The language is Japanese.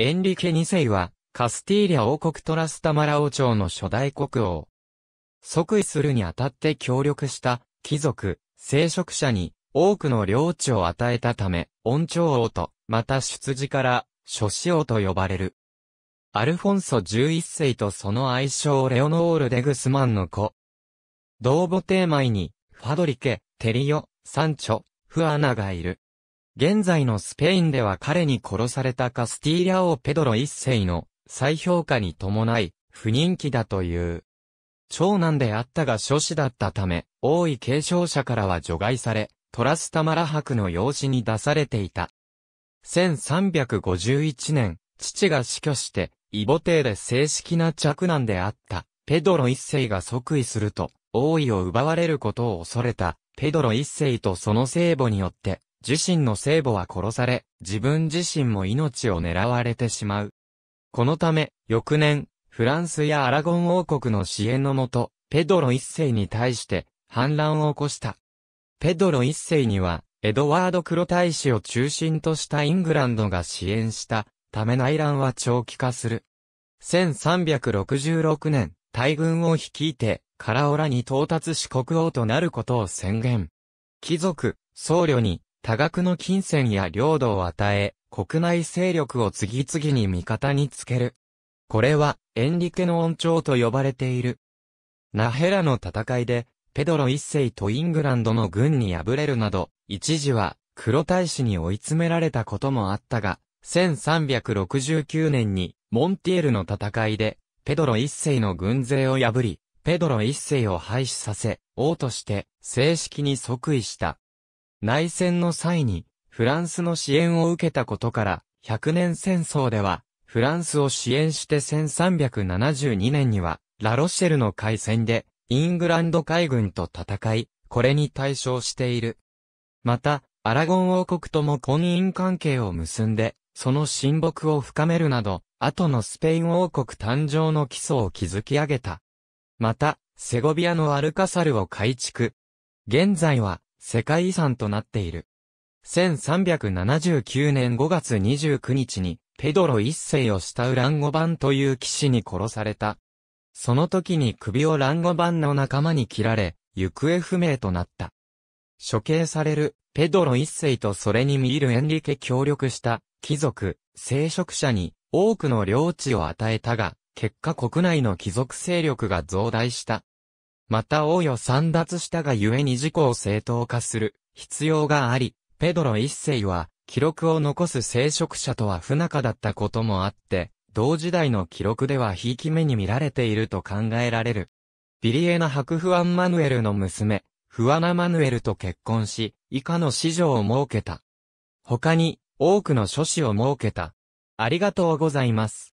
エンリケ2世は、カスティーリャ王国トラスタマラ王朝の初代国王。即位するにあたって協力した貴族、聖職者に多くの領地を与えたため、恩朝王と、また出自から諸子王と呼ばれる。アルフォンソ11世とその愛称レオノール・デグスマンの子。同母帝米に、ファドリケ、テリオ、サンチョ、フアナがいる。現在のスペインでは彼に殺されたカスティーリャ王ペドロ一世の再評価に伴い、不人気だという。長男であったが諸子だったため、王位継承者からは除外され、トラスタマラ博の養子に出されていた。1351年、父が死去して、イボ帝で正式な嫡男であった、ペドロ一世が即位すると、王位を奪われることを恐れた、ペドロ一世とその聖母によって、自身の聖母は殺され、自分自身も命を狙われてしまう。このため、翌年、フランスやアラゴン王国の支援のもと、ペドロ一世に対して、反乱を起こした。ペドロ一世には、エドワード・クロ大使を中心としたイングランドが支援した、ため内乱は長期化する。1366年、大軍を率いて、カラオラに到達し国王となることを宣言。貴族、僧侶に、多額の金銭や領土を与え、国内勢力を次々に味方につける。これは、エンリケの恩寵と呼ばれている。ナヘラの戦いで、ペドロ一世とイングランドの軍に敗れるなど、一時は、黒大使に追い詰められたこともあったが、1369年に、モンティエルの戦いで、ペドロ一世の軍勢を破り、ペドロ一世を廃止させ、王として、正式に即位した。内戦の際に、フランスの支援を受けたことから、100年戦争では、フランスを支援して1372年には、ラロシェルの海戦で、イングランド海軍と戦い、これに対象している。また、アラゴン王国とも婚姻関係を結んで、その親睦を深めるなど、後のスペイン王国誕生の基礎を築き上げた。また、セゴビアのアルカサルを改築。現在は、世界遺産となっている。1379年5月29日に、ペドロ一世を慕うランゴバンという騎士に殺された。その時に首をランゴバンの仲間に切られ、行方不明となった。処刑される、ペドロ一世とそれに見入るエンリケ協力した、貴族、聖職者に、多くの領地を与えたが、結果国内の貴族勢力が増大した。また王与散脱したがゆえに事故を正当化する必要があり、ペドロ一世は記録を残す聖職者とは不仲だったこともあって、同時代の記録ではひいき目に見られていると考えられる。ビリエナ・ハクフアン・マヌエルの娘、フアナ・マヌエルと結婚し、以下の子女を設けた。他に、多くの諸子を設けた。ありがとうございます。